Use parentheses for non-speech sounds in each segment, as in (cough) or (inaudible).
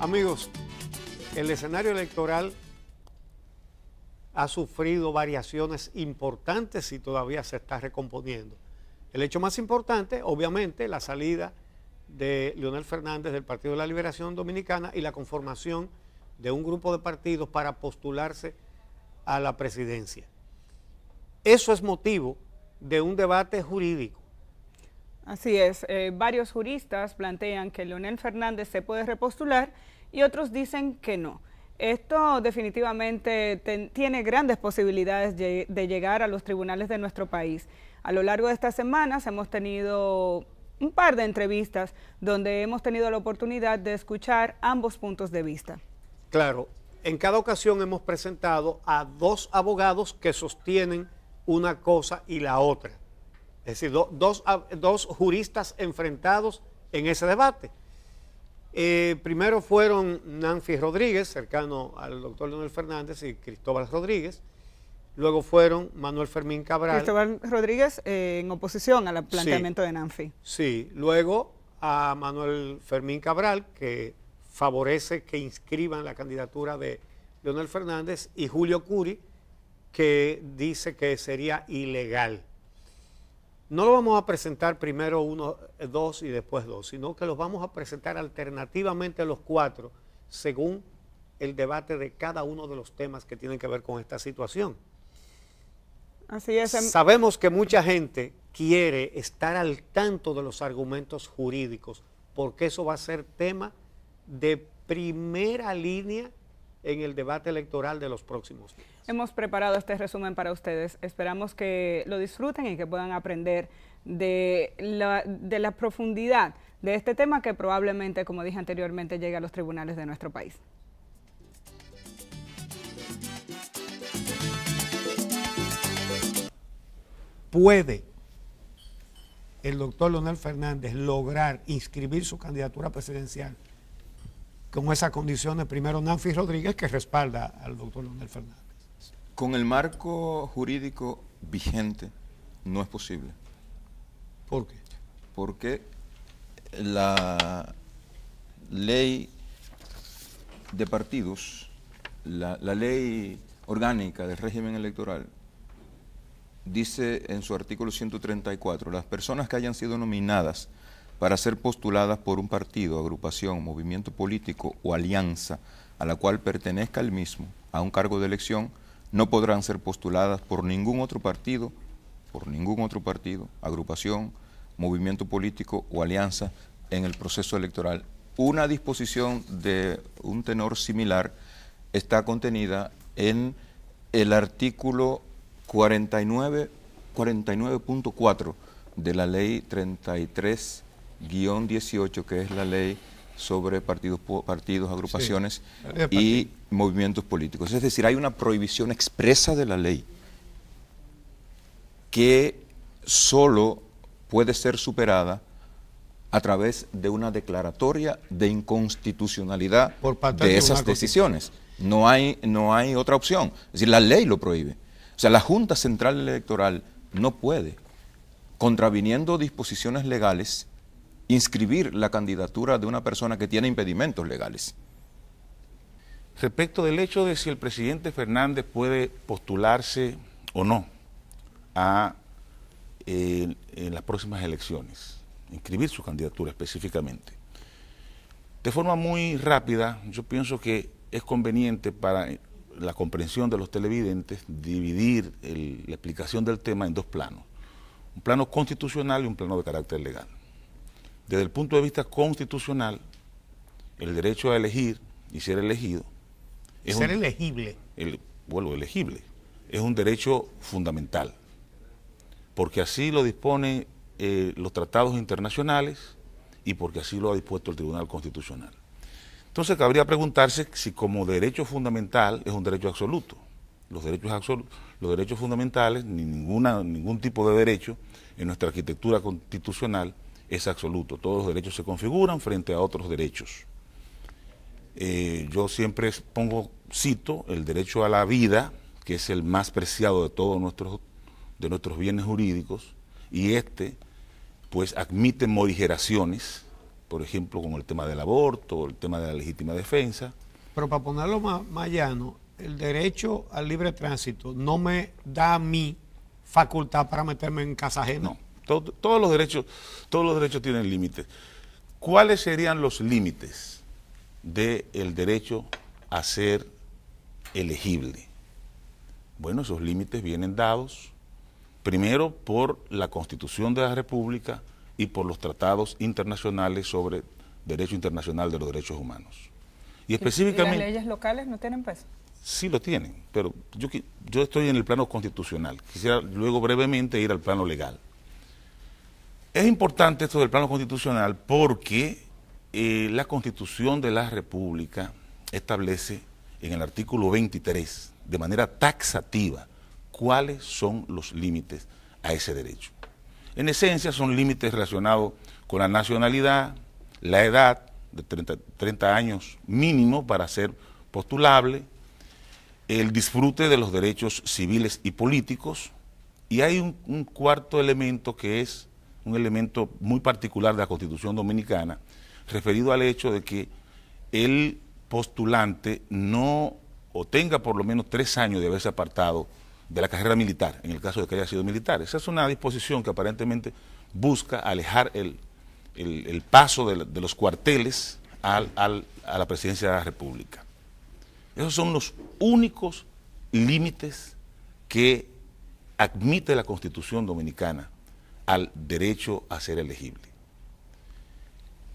Amigos, el escenario electoral ha sufrido variaciones importantes y todavía se está recomponiendo. El hecho más importante, obviamente, la salida de Leonel Fernández del Partido de la Liberación Dominicana y la conformación de un grupo de partidos para postularse a la presidencia. Eso es motivo de un debate jurídico Así es, eh, varios juristas plantean que Leonel Fernández se puede repostular y otros dicen que no. Esto definitivamente tiene grandes posibilidades de llegar a los tribunales de nuestro país. A lo largo de estas semanas hemos tenido un par de entrevistas donde hemos tenido la oportunidad de escuchar ambos puntos de vista. Claro, en cada ocasión hemos presentado a dos abogados que sostienen una cosa y la otra. Es decir, ah, dos, juristas enfrentados en ese debate. Eh, primero fueron Nancy Rodríguez, cercano al doctor Leonel Fernández, y Cristóbal Rodríguez. Luego fueron Manuel Fermín Cabral. Cristóbal Rodríguez eh, en oposición al planteamiento de Nanfi. Sí, luego a Manuel Fermín Cabral, que favorece que inscriban la candidatura de Leonel Fernández, y Julio Curi, que dice que sería ilegal no lo vamos a presentar primero uno, eh, dos y después dos, sino que los vamos a presentar alternativamente los cuatro, según el debate de cada uno de los temas que tienen que ver con esta situación. Em- Sabemos que mucha gente quiere estar al tanto de los argumentos jurídicos, porque eso va a ser tema de primera línea en el debate electoral de los próximos hemos preparado este resumen para ustedes. Esperamos que lo disfruten y que puedan aprender de la, profundidad de este tema que probablemente, como dije anteriormente, llegue a los tribunales de nuestro país. Puede el doctor Leonel Fernández lograr inscribir su candidatura presidencial con esas condiciones, primero Nancy Rodríguez, que respalda al doctor Leonel Fernández. Con el marco jurídico vigente no es posible. ¿Por qué? Porque la ley de partidos, la, ley orgánica del régimen electoral, dice en su artículo 134, las personas que hayan sido nominadas para ser postuladas por un partido, agrupación, movimiento político o alianza a la cual pertenezca el mismo a un cargo de elección, no podrán ser postuladas por ningún otro partido, por ningún otro partido, agrupación, movimiento político o alianza en el proceso electoral. Una disposición de un tenor similar está contenida en el artículo 49.4 de la ley 33-18, que es la ley sobre partidos, partidos agrupaciones eh, y movimientos políticos. Es decir, hay una prohibición expresa de la ley que solo puede ser superada a través de una declaratoria de inconstitucionalidad Por parte de, esas decisiones. No hay, no hay otra opción. Es decir, la ley lo prohíbe. O sea, la Junta Central Electoral no puede, contraviniendo disposiciones legales, inscribir la candidatura de una persona que tiene impedimentos legales. Respecto del hecho de si el presidente Fernández puede postularse o no a eh, en las próximas elecciones, inscribir su candidatura específicamente. De forma muy rápida, yo pienso que es conveniente para la comprensión de los televidentes dividir la explicación del tema en dos planos, un plano constitucional y un plano de carácter legal. Desde el punto de vista constitucional, el derecho a elegir y ser elegido. Es ser elegible. vuelvo, elegible. Es un derecho fundamental. Porque así lo disponen eh, los tratados internacionales y porque así lo ha dispuesto el Tribunal Constitucional. Entonces cabría preguntarse si como derecho fundamental es un derecho absoluto. Los derechos, los derechos fundamentales, ni ninguna, ningún tipo de derecho en nuestra arquitectura constitucional es absoluto. Todos los derechos se configuran frente a otros derechos. Eh, yo siempre pongo, cito, el derecho a la vida, que es el más preciado de todos nuestros, de nuestros bienes jurídicos, y este, pues, admite morigeraciones, por ejemplo, con el tema del aborto, el tema de la legítima defensa. Pero para ponerlo más, más llano, el derecho al libre tránsito no me da a mí facultad para meterme en casa ajena. No todos los derechos, todos los derechos tienen límites. ¿Cuáles serían los límites del derecho a ser elegible? Bueno, esos límites vienen dados primero por la Constitución de la República y por los tratados internacionales sobre derecho internacional de los derechos humanos. Y específicamente... las leyes locales no tienen peso? Sí lo tienen, pero yo, yo estoy en el plano constitucional. Quisiera luego brevemente ir al plano legal. Es importante esto del plano constitucional porque eh, la constitución de la República establece en el artículo 23 de manera taxativa cuáles son los límites a ese derecho. En esencia son límites relacionados con la nacionalidad, la edad de 30, años mínimo para ser postulable, el disfrute de los derechos civiles y políticos, y hay un cuarto elemento que es un elemento muy particular de la Constitución Dominicana, referido al hecho de que el postulante no o tenga por lo menos tres años de haberse apartado de la carrera militar, en el caso de que haya sido militar. Esa es una disposición que aparentemente busca alejar el, paso de, los cuarteles a la presidencia de la República. Esos son los únicos límites que admite la Constitución Dominicana al derecho a ser elegible.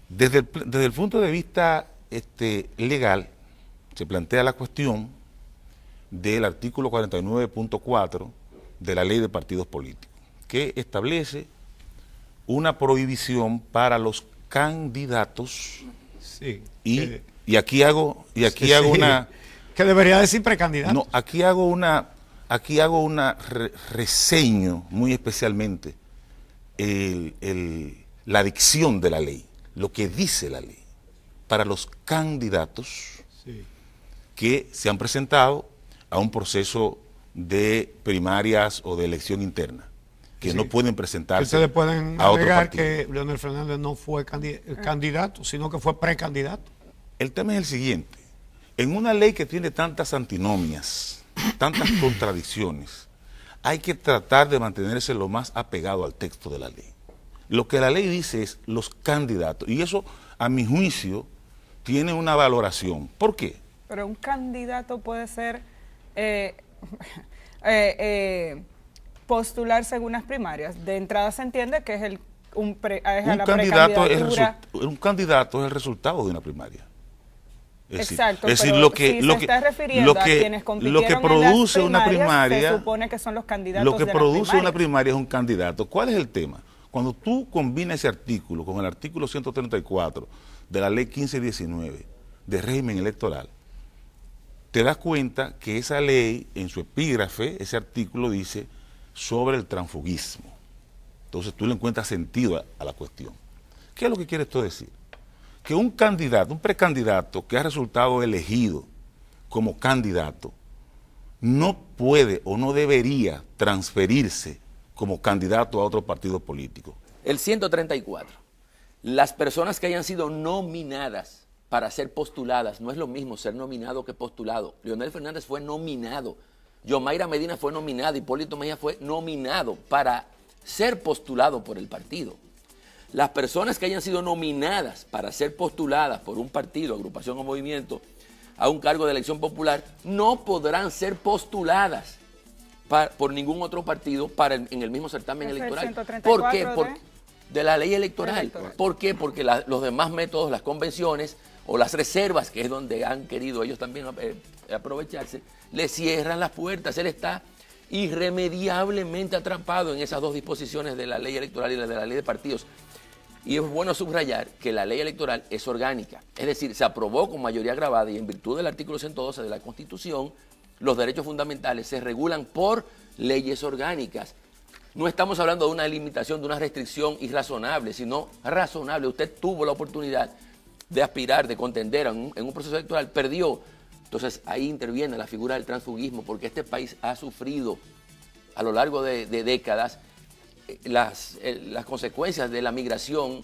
Desde el, punto de vista este, legal, se plantea la cuestión del artículo 49.4 de la ley de partidos políticos, que establece una prohibición para los candidatos. Sí. Y, y aquí hago, y aquí hago una. Que debería decir precandidato. No, aquí hago una, aquí hago una reseño muy especialmente la dicción de la ley, lo que dice la ley, para los candidatos que se han presentado a un proceso de primarias o de elección interna, que no pueden presentarse. Ustedes pueden a que Leonel Fernández no fue ah. candidato, sino que fue precandidato. El tema es el siguiente. En una ley que tiene tantas antinomias, tantas (coughs) contradicciones, hay que tratar de mantenerse lo más apegado al texto de la ley. Lo que la ley dice es los candidatos, y eso, a mi juicio, tiene una valoración. ¿Por qué? Pero un candidato puede ser eh, (laughs) eh, eh, postularse en unas primarias. De entrada se entiende que es el un, un, candidato un candidato es el resultado de una primaria. Es Exacto. Decir, es decir, lo que, lo que, lo que, lo que produce una primaria, Lo que produce una primaria es un candidato. ¿Cuál es el tema? Cuando tú combinas ese artículo con el artículo 134 de la ley 1519 de régimen electoral, te das cuenta que esa ley, en su epígrafe, ese artículo dice sobre el transfugismo. Entonces tú le encuentras sentido a, la cuestión. ¿Qué es lo que quiere esto decir? que un candidato, un precandidato que ha resultado elegido como candidato, no puede o no debería transferirse como candidato a otro partido político. El 134. Las personas que hayan sido nominadas para ser postuladas, no es lo mismo ser nominado que postulado. Leonel Fernández fue nominado, Yomaira Medina fue nominada, Hipólito Mejía fue nominado para ser postulado por el partido las personas que hayan sido nominadas para ser postuladas por un partido, agrupación o movimiento a un cargo de elección popular no podrán ser postuladas por ningún otro partido para en el mismo certamen electoral. ¿Por qué? De, la ley electoral. ¿Por qué? Porque los demás métodos, las convenciones o las reservas, que es donde han querido ellos también eh, aprovecharse, le cierran las puertas. Él está irremediablemente atrapado en esas dos disposiciones de la ley electoral y la de la ley de partidos. Y es bueno subrayar que la ley electoral es orgánica, es decir, se aprobó con mayoría agravada y en virtud del artículo 112 de la Constitución, los derechos fundamentales se regulan por leyes orgánicas. No estamos hablando de una limitación, de una restricción irrazonable, sino razonable. Usted tuvo la oportunidad de aspirar, de contender en un, proceso electoral, perdió. Entonces ahí interviene la figura del transfugismo, porque este país ha sufrido a lo largo de décadas las, eh, las consecuencias de la migración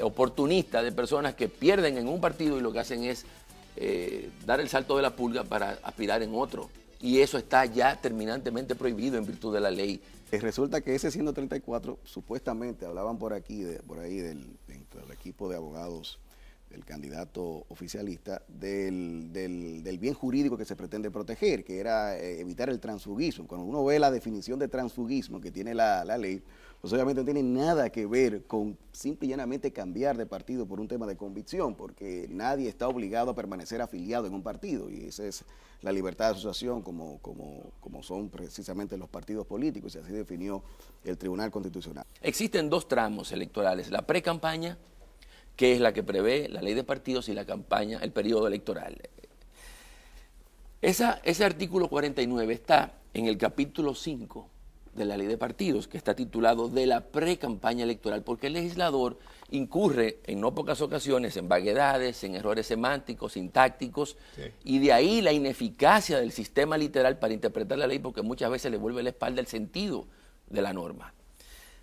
oportunista de personas que pierden en un partido y lo que hacen es eh, dar el salto de la pulga para aspirar en otro. Y eso está ya terminantemente prohibido en virtud de la ley. Eh, resulta que ese 134, supuestamente, hablaban por aquí, por ahí del equipo de abogados el candidato oficialista, del, del, bien jurídico que se pretende proteger, que era eh, evitar el transfugismo. Cuando uno ve la definición de transfugismo que tiene la, ley, pues obviamente no tiene nada que ver con simple llanamente cambiar de partido por un tema de convicción, porque nadie está obligado a permanecer afiliado en un partido, y esa es la libertad de asociación como, como, como son precisamente los partidos políticos, y así definió el Tribunal Constitucional. Existen dos tramos electorales, la pre-campaña que es la que prevé la ley de partidos y la campaña, el periodo electoral. ese artículo 49 está en el capítulo 5 de la ley de partidos, que está titulado de la pre-campaña electoral, porque el legislador incurre en no pocas ocasiones en vaguedades, en errores semánticos, sintácticos, y de ahí la ineficacia del sistema literal para interpretar la ley, porque muchas veces le vuelve la espalda el sentido de la norma.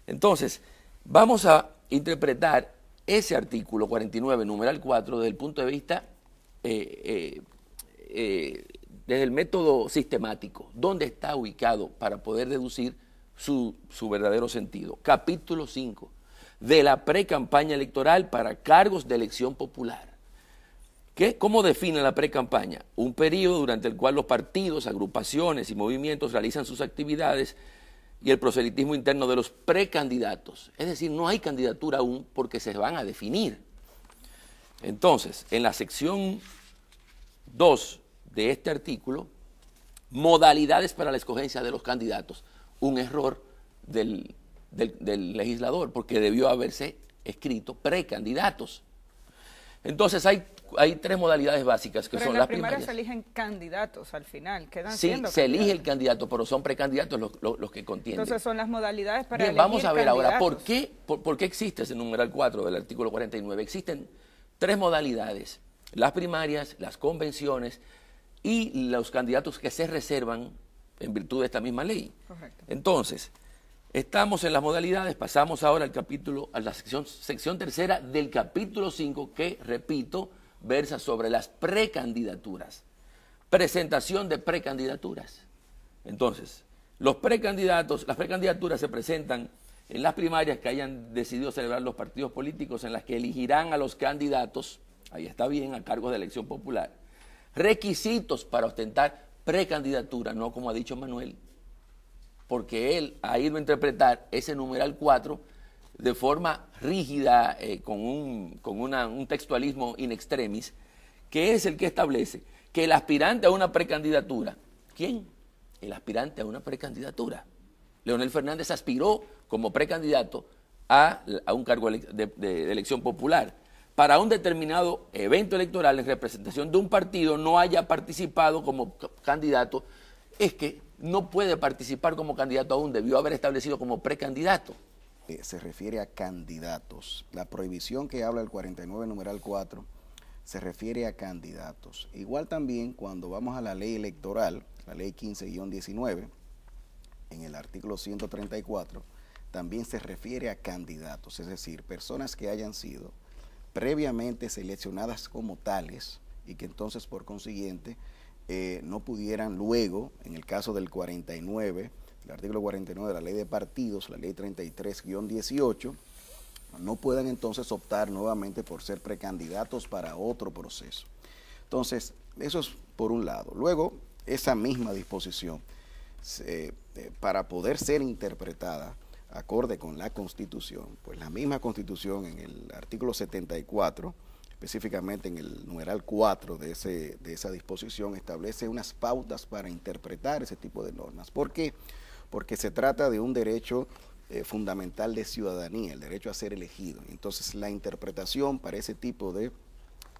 Entonces, vamos a interpretar ese artículo 49, numeral 4, desde el punto de vista, eh, eh, eh, desde el método sistemático, dónde está ubicado para poder deducir su, verdadero sentido. Capítulo 5, de la pre-campaña electoral para cargos de elección popular. ¿Qué? ¿Cómo define la pre-campaña? Un periodo durante el cual los partidos, agrupaciones y movimientos realizan sus actividades y el proselitismo interno de los precandidatos. Es decir, no hay candidatura aún porque se van a definir. Entonces, en la sección 2 de este artículo, modalidades para la escogencia de los candidatos, un error del, del legislador porque debió haberse escrito precandidatos. Entonces hay hay tres modalidades básicas que son las primarias. primarias se eligen candidatos al final, Sí, se elige el candidato, pero son precandidatos los, los, que contienen. Entonces son las modalidades para Bien, vamos a ver ahora, ¿por qué, por, qué existe ese numeral 4 del artículo 49? Existen tres modalidades, las primarias, las convenciones y los candidatos que se reservan en virtud de esta misma ley. Correcto. Entonces, Estamos en las modalidades, pasamos ahora al capítulo, a la sección, sección tercera del capítulo 5, que, repito, versa sobre las precandidaturas. Presentación de precandidaturas. Entonces, los precandidatos, las precandidaturas se presentan en las primarias que hayan decidido celebrar los partidos políticos en las que elegirán a los candidatos, ahí está bien, a cargo de elección popular. Requisitos para ostentar precandidatura, no como ha dicho Manuel, porque él ha ido a interpretar ese numeral 4 de forma rígida, eh, con, un, con un textualismo in extremis, que es el que establece que el aspirante a una precandidatura, ¿quién? El aspirante a una precandidatura. Leonel Fernández aspiró como precandidato a, un cargo de elección popular para un determinado evento electoral en representación de un partido no haya participado como candidato, es que no puede participar como candidato aún, debió haber establecido como precandidato se refiere a candidatos. La prohibición que habla el 49 numeral 4 se refiere a candidatos. Igual también cuando vamos a la ley electoral, la ley 15-19, en el artículo 134, también se refiere a candidatos, es decir, personas que hayan sido previamente seleccionadas como tales y que entonces por consiguiente eh, no pudieran luego, en el caso del 49, el artículo 49 de la ley de partidos, la ley 33-18, no puedan entonces optar nuevamente por ser precandidatos para otro proceso. Entonces, eso es por un lado. Luego, esa misma disposición, eh, para poder ser interpretada acorde con la Constitución, pues la misma Constitución en el artículo 74, específicamente en el numeral 4 de, ese, de esa disposición, establece unas pautas para interpretar ese tipo de normas. ¿Por qué? Porque porque se trata de un derecho eh, fundamental de ciudadanía, el derecho a ser elegido. Entonces la interpretación para ese tipo de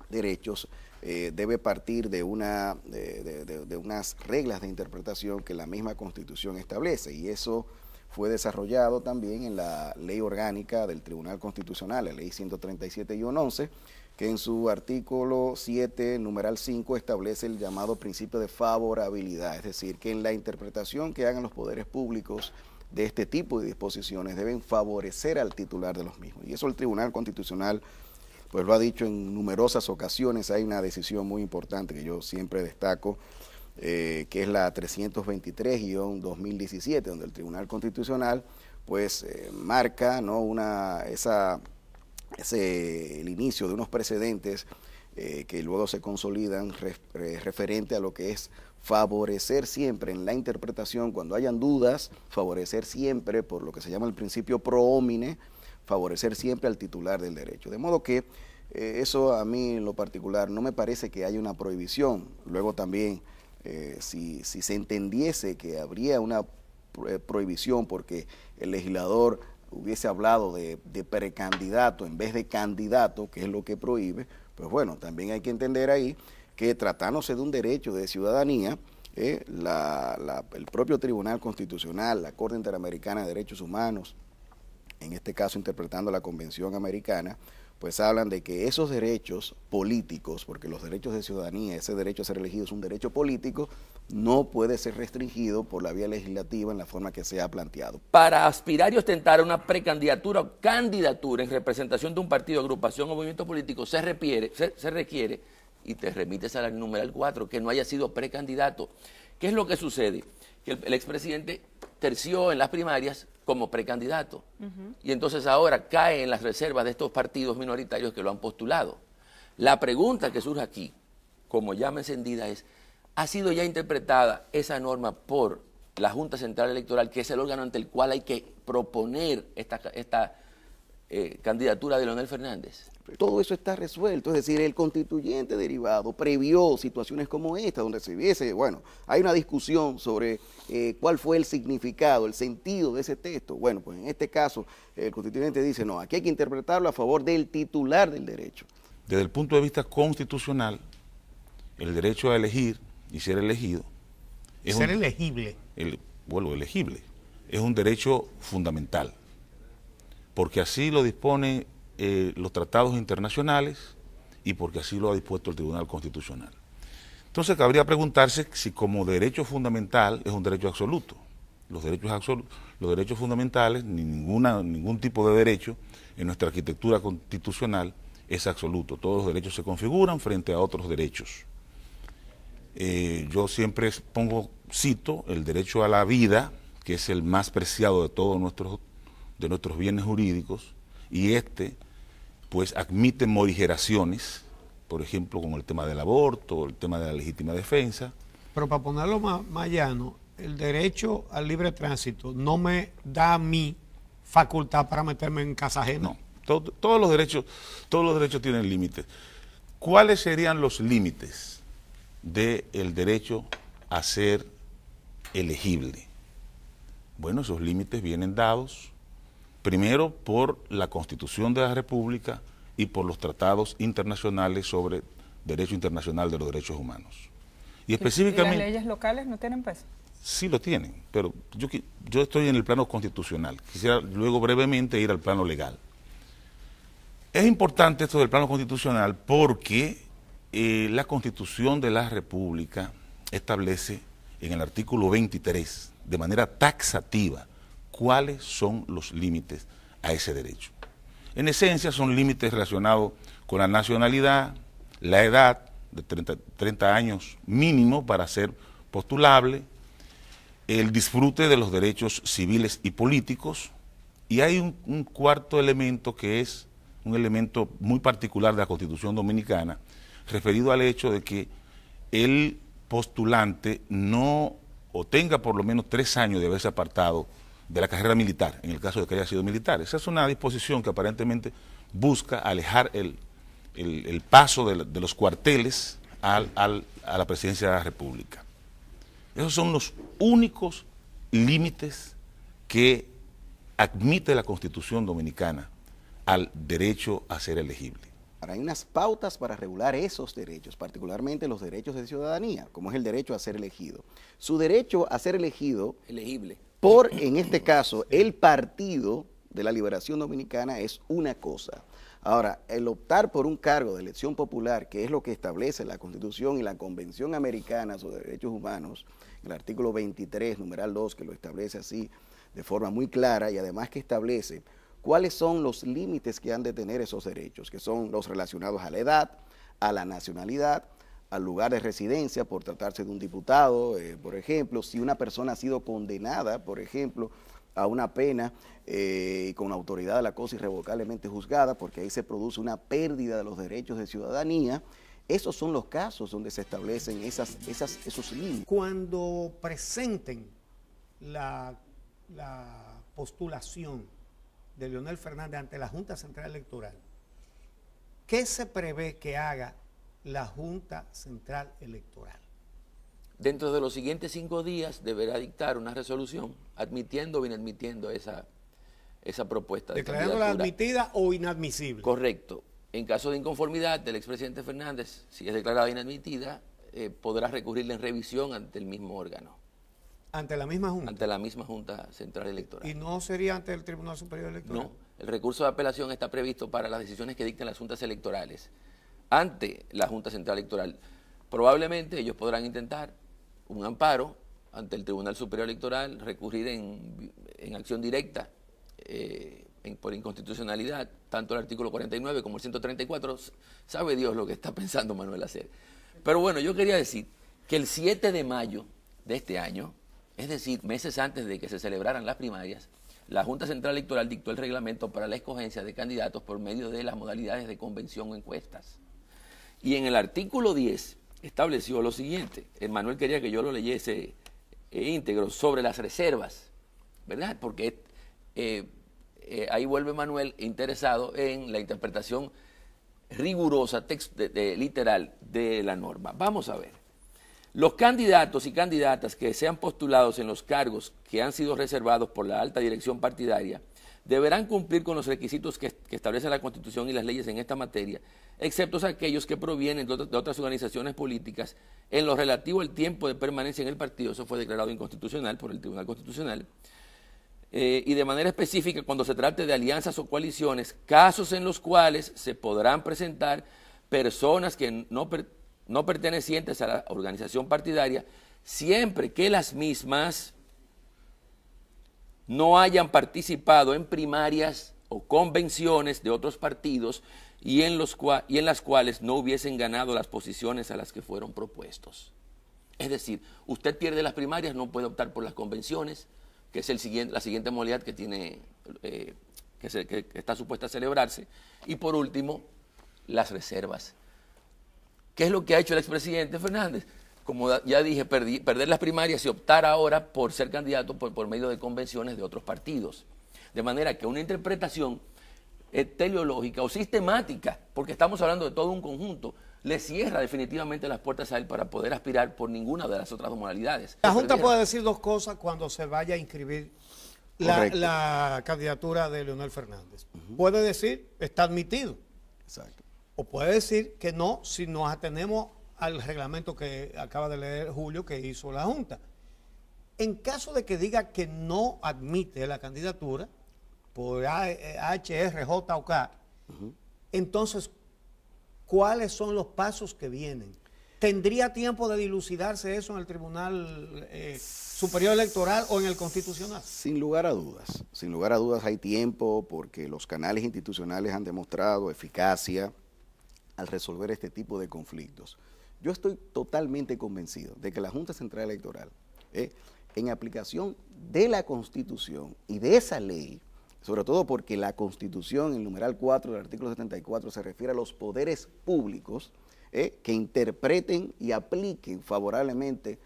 derechos eh, debe partir de, una, unas reglas de interpretación que la misma Constitución establece y eso fue desarrollado también en la ley orgánica del Tribunal Constitucional, la ley 137 y 11, que en su artículo 7, numeral 5, establece el llamado principio de favorabilidad, es decir, que en la interpretación que hagan los poderes públicos de este tipo de disposiciones deben favorecer al titular de los mismos. Y eso el Tribunal Constitucional pues lo ha dicho en numerosas ocasiones, hay una decisión muy importante que yo siempre destaco, eh, que es la 323-2017, donde el Tribunal Constitucional pues eh, marca ¿no? una, esa es eh, el inicio de unos precedentes eh, que luego se consolidan eh, referente a lo que es favorecer siempre en la interpretación, cuando hayan dudas, favorecer siempre por lo que se llama el principio pro homine, favorecer siempre al titular del derecho. De modo que eso a mí en lo particular no me parece que haya una prohibición. Luego también, si, se entendiese que habría una prohibición porque el legislador hubiese hablado de, precandidato en vez de candidato, que es lo que prohíbe, pues bueno, también hay que entender ahí que tratándose de un derecho de ciudadanía, eh, el propio Tribunal Constitucional, la Corte Interamericana de Derechos Humanos, en este caso interpretando la Convención Americana, pues hablan de que esos derechos políticos, porque los derechos de ciudadanía, ese derecho a ser elegido es un derecho político, no puede ser restringido por la vía legislativa en la forma que se ha planteado. Para aspirar y ostentar una precandidatura o candidatura en representación de un partido, agrupación o movimiento político, se, requiere, se, requiere, y te remites a la numeral 4, que no haya sido precandidato. ¿Qué es lo que sucede? Que el expresidente terció en las primarias como precandidato. Y entonces ahora cae en las reservas de estos partidos minoritarios que lo han postulado. La pregunta que surge aquí, como llama encendida, es, ¿ha sido ya interpretada esa norma por la Junta Central Electoral, que es el órgano ante el cual hay que proponer esta, esta eh, candidatura de Leonel Fernández? Todo eso está resuelto, es decir, el constituyente derivado previó situaciones como esta, donde se viese, bueno, hay una discusión sobre eh, cuál fue el significado, el sentido de ese texto. Bueno, pues en este caso el constituyente dice, no, aquí hay que interpretarlo a favor del titular del derecho. Desde el punto de vista constitucional, el derecho a elegir y ser elegido... Es ser elegible. El, elegible. Es un derecho fundamental porque así lo dispone eh, los tratados internacionales y porque así lo ha dispuesto el Tribunal Constitucional. Entonces cabría preguntarse si como derecho fundamental es un derecho absoluto. Los derechos, los derechos fundamentales, ni ninguna, ningún tipo de derecho en nuestra arquitectura constitucional es absoluto. Todos los derechos se configuran frente a otros derechos. Eh, yo siempre pongo, cito, el derecho a la vida, que es el más preciado de todos nuestros de nuestros bienes jurídicos y este pues admite morigeraciones, por ejemplo, con el tema del aborto, el tema de la legítima defensa. Pero para ponerlo más, llano, el derecho al libre tránsito no me da a mí facultad para meterme en casa ajena. No, todos, los derechos, todos los derechos tienen límites. ¿Cuáles serían los límites del derecho a ser elegible? Bueno, esos límites vienen dados primero por la Constitución de la República y por los tratados internacionales sobre derecho internacional de los derechos humanos. Y específicamente... las leyes locales no tienen peso? Sí lo tienen, pero yo, yo estoy en el plano constitucional. Quisiera luego brevemente ir al plano legal. Es importante esto del plano constitucional porque eh, la Constitución de la República establece en el artículo 23, de manera taxativa, cuáles son los límites a ese derecho. En esencia son límites relacionados con la nacionalidad, la edad de 30, años mínimo para ser postulable, el disfrute de los derechos civiles y políticos, y hay un, un, cuarto elemento que es un elemento muy particular de la Constitución Dominicana, referido al hecho de que el postulante no o tenga por lo menos tres años de haberse apartado de la carrera militar, en el caso de que haya sido militar. Esa es una disposición que aparentemente busca alejar el, paso de, los cuarteles a la presidencia de la República. Esos son los únicos límites que admite la Constitución Dominicana al derecho a ser elegible. Ahora, hay unas pautas para regular esos derechos, particularmente los derechos de ciudadanía, como es el derecho a ser elegido. Su derecho a ser elegido... Elegible por, en este caso, el Partido de la Liberación Dominicana es una cosa. Ahora, el optar por un cargo de elección popular, que es lo que establece la Constitución y la Convención Americana sobre Derechos Humanos, el artículo 23, numeral 2, que lo establece así de forma muy clara y además que establece cuáles son los límites que han de tener esos derechos, que son los relacionados a la edad, a la nacionalidad, al lugar de residencia por tratarse de un diputado, eh, por ejemplo, si una persona ha sido condenada, por ejemplo, a una pena eh, con autoridad de la cosa irrevocablemente juzgada, porque ahí se produce una pérdida de los derechos de ciudadanía. Esos son los casos donde se establecen esas, esos límites. Cuando presenten la, la postulación de Leonel Fernández ante la Junta Central Electoral, ¿qué se prevé que haga la Junta Central Electoral. Dentro de los siguientes cinco días deberá dictar una resolución admitiendo o inadmitiendo esa, esa propuesta. De Declarándola admitida o inadmisible. Correcto. En caso de inconformidad del expresidente Fernández, si es declarada inadmitida, eh, podrá recurrirle en revisión ante el mismo órgano. Ante la misma Junta. Ante la misma Junta Central Electoral. ¿Y no sería ante el Tribunal Superior Electoral? No, el recurso de apelación está previsto para las decisiones que dicten las juntas electorales ante la Junta Central Electoral. Probablemente ellos podrán intentar un amparo ante el Tribunal Superior Electoral, recurrir en, acción directa eh, por inconstitucionalidad, tanto el artículo 49 como el 134, sabe Dios lo que está pensando Manuel hacer. Pero bueno, yo quería decir que el 7 de mayo de este año, es decir, meses antes de que se celebraran las primarias, la Junta Central Electoral dictó el reglamento para la escogencia de candidatos por medio de las modalidades de convención o encuestas. Y en el artículo 10 estableció lo siguiente, Manuel quería que yo lo leyese eh, íntegro, sobre las reservas, ¿verdad? Porque eh, eh, ahí vuelve Manuel interesado en la interpretación rigurosa, literal, de la norma. Vamos a ver. Los candidatos y candidatas que sean postulados en los cargos que han sido reservados por la alta dirección partidaria deberán cumplir con los requisitos que, establece la Constitución y las leyes en esta materia, excepto aquellos que provienen de, otras organizaciones políticas en lo relativo al tiempo de permanencia en el partido. Eso fue declarado inconstitucional por el Tribunal Constitucional. Eh, y de manera específica, cuando se trate de alianzas o coaliciones, casos en los cuales se podrán presentar personas que no, no pertenecientes a la organización partidaria, siempre que las mismas no hayan participado en primarias o convenciones de otros partidos y en, los y en las cuales no hubiesen ganado las posiciones a las que fueron propuestos. Es decir, usted pierde las primarias, no puede optar por las convenciones, que es el la siguiente modalidad que, tiene, eh, que, que está supuesta a celebrarse. Y por último, las reservas. ¿Qué es lo que ha hecho el expresidente Fernández? como ya dije, perder las primarias y optar ahora por ser candidato por, medio de convenciones de otros partidos. De manera que una interpretación teleológica o sistemática, porque estamos hablando de todo un conjunto, le cierra definitivamente las puertas a él para poder aspirar por ninguna de las otras modalidades. La Junta puede decir dos cosas cuando se vaya a inscribir la, candidatura de Leonel Fernández. Puede decir, está admitido. Exacto. O puede decir que no, si nos atenemos al reglamento que acaba de leer Julio que hizo la Junta. En caso de que diga que no admite la candidatura por eh, R J o K, entonces, ¿cuáles son los pasos que vienen? ¿Tendría tiempo de dilucidarse eso en el Tribunal eh, Superior Electoral o en el Constitucional? Sin lugar a dudas, sin lugar a dudas hay tiempo porque los canales institucionales han demostrado eficacia al resolver este tipo de conflictos. Yo estoy totalmente convencido de que la Junta Central Electoral, eh, en aplicación de la Constitución y de esa ley, sobre todo porque la Constitución, el numeral 4 del artículo 74, se refiere a los poderes públicos eh, que interpreten y apliquen favorablemente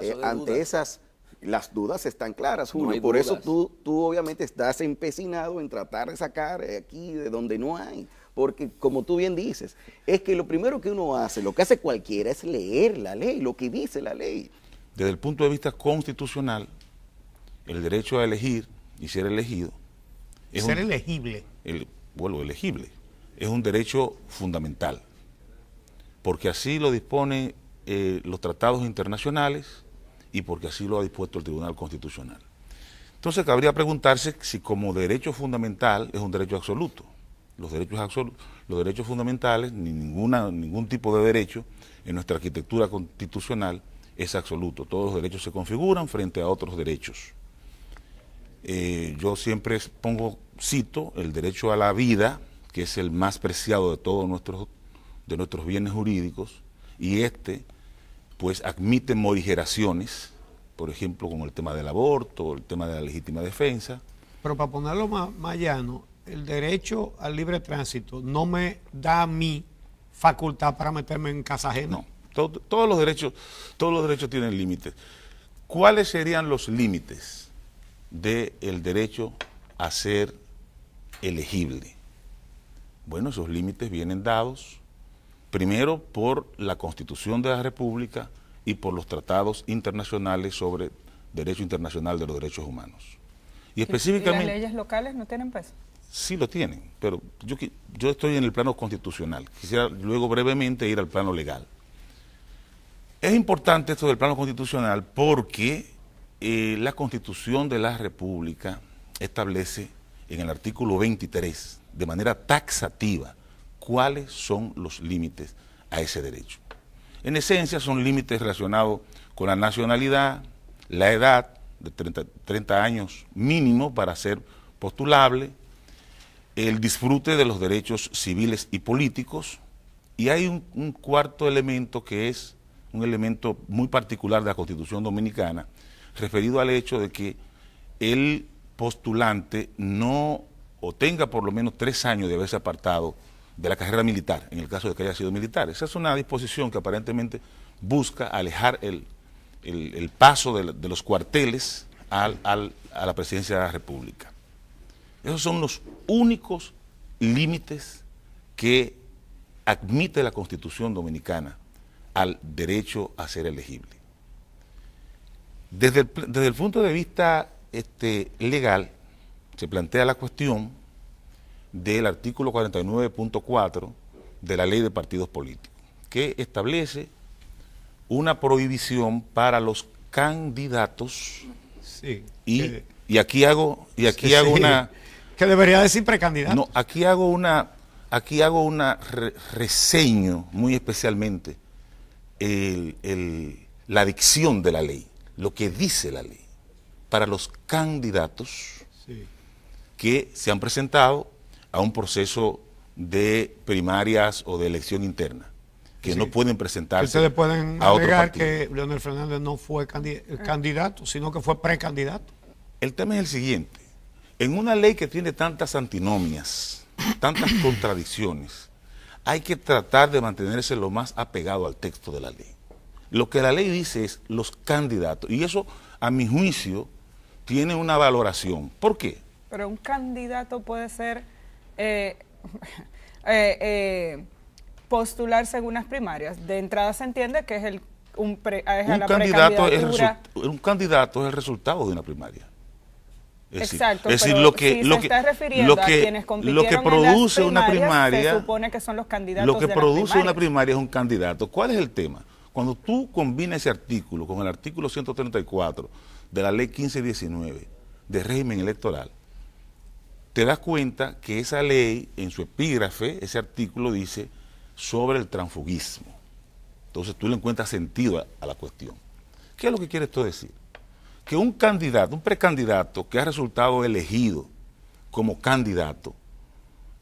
eh, ante esas... Las dudas están claras, Julio. Por eso tú, tú obviamente estás empecinado en tratar de sacar aquí de donde no hay. Porque como tú bien dices, es que lo primero que uno hace, lo que hace cualquiera es leer la ley, lo que dice la ley. Desde el punto de vista constitucional, el derecho a elegir y ser elegido. Es ser elegible. El, vuelvo, elegible. Es un derecho fundamental. Porque así lo dispone eh, los tratados internacionales y porque así lo ha dispuesto el Tribunal Constitucional. Entonces cabría preguntarse si como derecho fundamental es un derecho absoluto los derechos absolutos, los derechos fundamentales, ni ninguna, ningún tipo de derecho en nuestra arquitectura constitucional es absoluto. Todos los derechos se configuran frente a otros derechos. Eh, yo siempre pongo, cito, el derecho a la vida, que es el más preciado de todos nuestros, de nuestros bienes jurídicos, y este, pues, admite morigeraciones, por ejemplo, con el tema del aborto, el tema de la legítima defensa. Pero para ponerlo más, más llano, el derecho al libre tránsito no me da a mí facultad para meterme en casa ajena. No, todos, los derechos, todos los derechos tienen límites. ¿Cuáles serían los límites del derecho a ser elegible? Bueno, esos límites vienen dados primero por la Constitución de la República y por los tratados internacionales sobre derecho internacional de los derechos humanos. Y específicamente... ¿Y las leyes locales no tienen peso? sí lo tienen, pero yo, yo estoy en el plano constitucional. Quisiera luego brevemente ir al plano legal. Es importante esto del plano constitucional porque eh, la Constitución de la República establece en el artículo 23 de manera taxativa cuáles son los límites a ese derecho. En esencia son límites relacionados con la nacionalidad, la edad de 30, 30 años mínimo para ser postulable, el disfrute de los derechos civiles y políticos, y hay un, cuarto elemento que es un elemento muy particular de la Constitución Dominicana, referido al hecho de que el postulante no, o tenga por lo menos tres años de haberse apartado de la carrera militar, en el caso de que haya sido militar. Esa es una disposición que aparentemente busca alejar el, paso de, de, los cuarteles al, al, a la presidencia de la República. Esos son los únicos límites que admite la Constitución Dominicana al derecho a ser elegible. Desde el, punto de vista este, legal, se plantea la cuestión del artículo 49.4 de la ley de partidos políticos, que establece una prohibición para los candidatos eh, y, aquí hago y aquí (laughs) hago una que debería decir precandidato. No, aquí hago una, aquí hago una reseño muy especialmente la dicción de la ley, lo que dice la ley para los candidatos que se han presentado a un proceso de primarias o de elección interna que no pueden presentarse. Ustedes pueden a agregar que Leonel Fernández no fue candidato, sino que fue precandidato. El tema es el siguiente. En una ley que tiene tantas antinomias, tantas (coughs) contradicciones, hay que tratar de mantenerse lo más apegado al texto de la ley. Lo que la ley dice es los candidatos, y eso, a mi juicio, tiene una valoración. ¿Por qué? Pero un candidato puede ser eh, (laughs) eh, las eh, postularse en unas primarias. De entrada se entiende que es el un, candidato es un candidato es el resultado de una primaria. Es Exacto. Decir, lo que, lo, lo que, lo que produce una primaria, Lo que produce una primaria es un candidato. ¿Cuál es el tema? Cuando tú combinas ese artículo con el artículo 134 de la ley 1519 de régimen electoral, te das cuenta que esa ley, en su epígrafe, ese artículo dice sobre el transfugismo. Entonces tú le encuentras sentido a, a la cuestión. ¿Qué es lo que quiere esto decir? que un candidato, un precandidato que ha resultado elegido como candidato,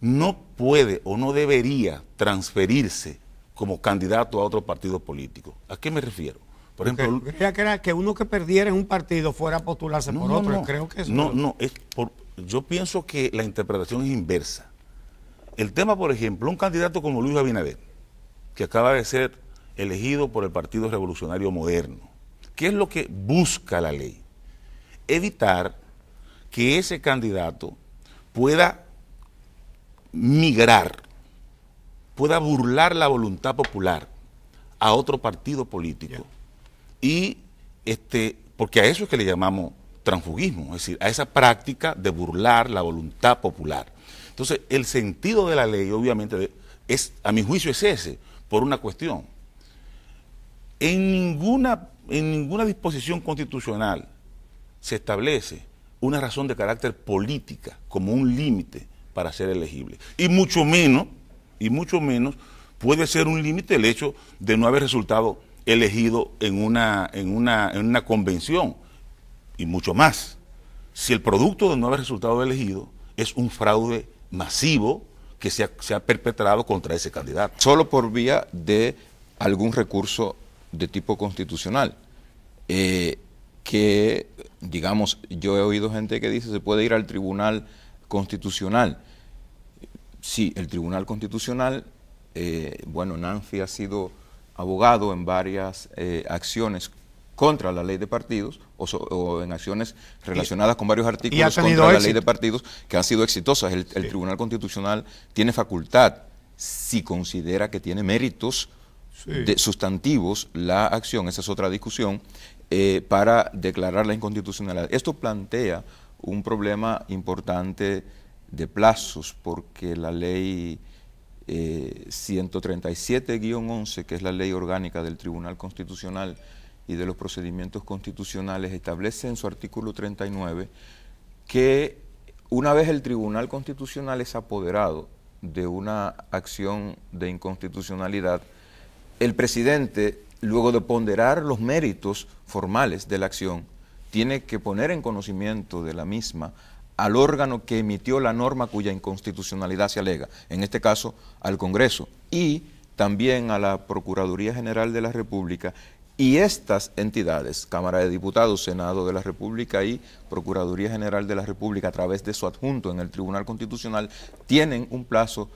no puede o no debería transferirse como candidato a otro partido político. ¿A qué me refiero? Por ejemplo, que era que uno que perdiera en un partido fuera a postularse por otro. No, creo que no, no. yo pienso que la interpretación es inversa. El tema, por ejemplo, un candidato como Luis Abinader, que acaba de ser elegido por el Partido Revolucionario Moderno, ¿Qué es lo que busca la ley? Evitar que ese candidato pueda migrar, pueda burlar la voluntad popular a otro partido político. Y este, porque a eso es que le llamamos transfugismo, es decir, a esa práctica de burlar la voluntad popular. Entonces, el sentido de la ley, obviamente, es, a mi juicio es ese, por una cuestión. En ninguna en ninguna disposición constitucional se establece una razón de carácter política como un límite para ser elegible. Y mucho menos, y mucho menos puede ser un límite el hecho de no haber resultado elegido en una, en una, convención. Y mucho más, si el producto de no haber resultado elegido es un fraude masivo que se se ha perpetrado contra ese candidato. Solo por vía de algún recurso de tipo constitucional, eh, que, digamos, yo he oído gente que dice se puede ir al Tribunal Constitucional. Sí, el Tribunal Constitucional, eh, bueno, Nancy ha sido abogado en varias eh, acciones contra la ley de partidos o, en acciones relacionadas con varios artículos contra la ley de partidos que han sido exitosas. el Tribunal Constitucional tiene facultad, si considera que tiene méritos, de sustantivos la acción, esa es otra discusión, eh, para declarar la inconstitucionalidad. Esto plantea un problema importante de plazos, porque la ley 137-11, eh, que es la ley orgánica del Tribunal Constitucional y de los procedimientos constitucionales, establece en su artículo 39 que una vez el Tribunal Constitucional es apoderado de una acción de inconstitucionalidad, el presidente, luego de ponderar los méritos formales de la acción, tiene que poner en conocimiento de la misma al órgano que emitió la norma cuya inconstitucionalidad se alega, en este caso al Congreso, y también a la Procuraduría General de la República, y estas entidades, Cámara de Diputados, Senado de la República y Procuraduría General de la República, a través de su adjunto en el Tribunal Constitucional, tienen un plazo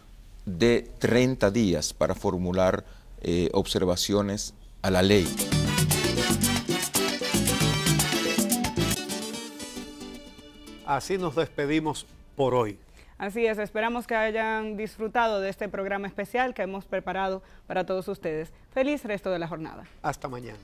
de 30 días para formular eh, observaciones a la ley. Así nos despedimos por hoy. Así es, esperamos que hayan disfrutado de este programa especial que hemos preparado para todos ustedes. Feliz resto de la jornada. Hasta mañana.